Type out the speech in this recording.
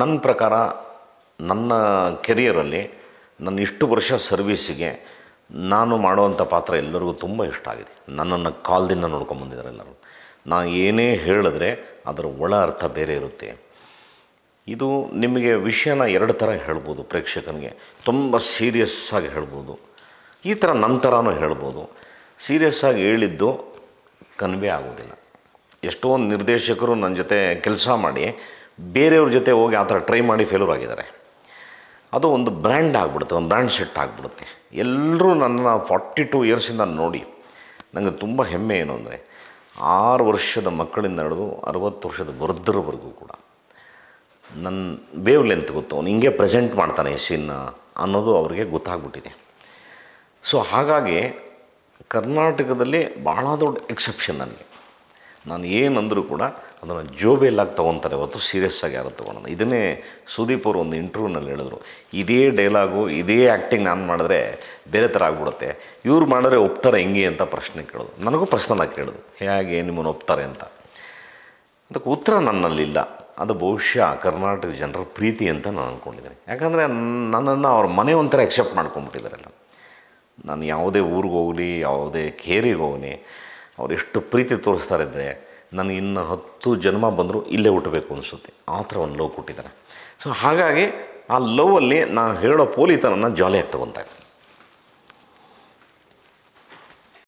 ನನ್ನ ಪ್ರಕಾರ ನನ್ನ ಕೆರಿಯರಲ್ಲಿ ನನ್ನ ಇಷ್ಟು ವರ್ಷ ಸರ್ವೀಸಿಗೆ ನಾನು ಮಾಡುವಂಥ ಪಾತ್ರ ಎಲ್ಲರಿಗೂ ತುಂಬ ಇಷ್ಟ ಆಗಿದೆ ನನ್ನನ್ನು ಕಾಲ್ದಿಂದ ನೋಡ್ಕೊಂಬಂದಿದ್ದಾರೆ ಎಲ್ಲರೂ ನಾನು ಏನೇ ಹೇಳಿದ್ರೆ ಅದರ ಒಳ ಅರ್ಥ ಬೇರೆ ಇರುತ್ತೆ ಇದು ನಿಮಗೆ ವಿಷಯನ ಎರಡು ಥರ ಹೇಳ್ಬೋದು ಪ್ರೇಕ್ಷಕನಿಗೆ ತುಂಬ ಸೀರಿಯಸ್ ಆಗಿ ಹೇಳ್ಬೋದು ಈ ಥರ ನಂತರನೂ ಹೇಳ್ಬೋದು ಸೀರಿಯಸ್ ಆಗಿ ಹೇಳಿದ್ದು ಕನ್ವೇ ಆಗೋದಿಲ್ಲ ಎಷ್ಟೋ ನಿರ್ದೇಶಕರು ನನ್ನ ಜೊತೆ ಕೆಲಸ ಮಾಡಿ ಬೇರೆಯವ್ರ ಜೊತೆ ಹೋಗಿ ಆ ಥರ ಟ್ರೈ ಮಾಡಿ ಫೇಲ್ಯೂರ್ ಆಗಿದ್ದಾರೆ ಅದು ಒಂದು ಬ್ರ್ಯಾಂಡ್ ಆಗಿಬಿಡುತ್ತೆ ಒಂದು ಬ್ರ್ಯಾಂಡ್ ಸೆಟ್ ಆಗಿಬಿಡುತ್ತೆ ಎಲ್ಲರೂ ನನ್ನ ಫಾರ್ಟಿ ಟು ಇಯರ್ಸಿಂದ ನೋಡಿ ನನಗೆ ತುಂಬ ಹೆಮ್ಮೆ ಏನು ಅಂದರೆ ಆರು ವರ್ಷದ ಮಕ್ಕಳಿಂದ ಹಿಡಿದು ಅರವತ್ತು ವರ್ಷದ ವೃದ್ಧರವರೆಗೂ ಕೂಡ ನನ್ನ ವೇವ್ ಲೆಂತ್ ಗೊತ್ತು ಅವನು ಹಿಂಗೆ ಪ್ರೆಸೆಂಟ್ ಮಾಡ್ತಾನೆ ಸೀನ್ ಅನ್ನೋದು ಅವರಿಗೆ ಗೊತ್ತಾಗ್ಬಿಟ್ಟಿದೆ ಸೊ ಹಾಗಾಗಿ ಕರ್ನಾಟಕದಲ್ಲಿ ಭಾಳ ದೊಡ್ಡ ಎಕ್ಸೆಪ್ಷನ್ ನನಗೆ ನಾನು ಏನಂದರೂ ಕೂಡ ಅದನ್ನು ಜೋಬೇಲಾಗಿ ತೊಗೊತಾರೆ ಹೊರತು ಸೀರಿಯಸ್ ಆಗಿ ಯಾರು ತೊಗೊಳೋದು ಇದನ್ನೇ ಸುದೀಪ್ ಅವರು ಒಂದು ಇಂಟರ್ವ್ಯೂನಲ್ಲಿ ಹೇಳಿದ್ರು ಇದೇ ಡೈಲಾಗು ಇದೇ ಆ್ಯಕ್ಟಿಂಗ್ ನಾನು ಮಾಡಿದ್ರೆ ಬೇರೆ ಥರ ಆಗ್ಬಿಡುತ್ತೆ ಇವ್ರು ಮಾಡಿದ್ರೆ ಒಪ್ತಾರೆ ಹೆಂಗೆ ಅಂತ ಪ್ರಶ್ನೆ ಕೇಳೋದು ನನಗೂ ಪ್ರಶ್ನೆನಾಗಿ ಕೇಳೋದು ಹೇಗೆ ನಿಮ್ಮನ್ನು ಒಪ್ತಾರೆ ಅಂತ ಅದಕ್ಕೆ ಉತ್ತರ ನನ್ನಲ್ಲಿಲ್ಲ ಅದು ಬಹುಶಃ ಕರ್ನಾಟಕ ಜನರ ಪ್ರೀತಿ ಅಂತ ನಾನು ಅಂದ್ಕೊಂಡಿದ್ದೀನಿ ಯಾಕಂದರೆ ನನ್ನನ್ನು ಅವ್ರ ಮನೆ ಒಂಥರ ಎಕ್ಸೆಪ್ಟ್ ಮಾಡ್ಕೊಂಡ್ಬಿಟ್ಟಿದ್ದಾರೆಲ್ಲ ನಾನು ಯಾವುದೇ ಊರಿಗೆ ಹೋಗಲಿ ಯಾವುದೇ ಕೇರಿಗೆ ಹೋಗಲಿ ಅವ್ರು ಎಷ್ಟು ಪ್ರೀತಿ ತೋರಿಸ್ತಾರೆ ಅಂದರೆ ನನಗೆ ಇನ್ನು ಹತ್ತು ಜನ್ಮ ಬಂದರೂ ಇಲ್ಲೇ ಹುಟ್ಟಬೇಕು ಅನಿಸುತ್ತೆ ಆ ಥರ ಒಂದು ಲವ್ ಕೊಟ್ಟಿದ್ದಾರೆ ಸೊ ಹಾಗಾಗಿ ಆ ಲವ್ವಲ್ಲಿ ನಾನು ಹೇಳೋ ಪೋಲಿತನನ್ನು ಜಾಲಿಯಾಗಿ ತಗೊತಾ ಇದ್ದೆ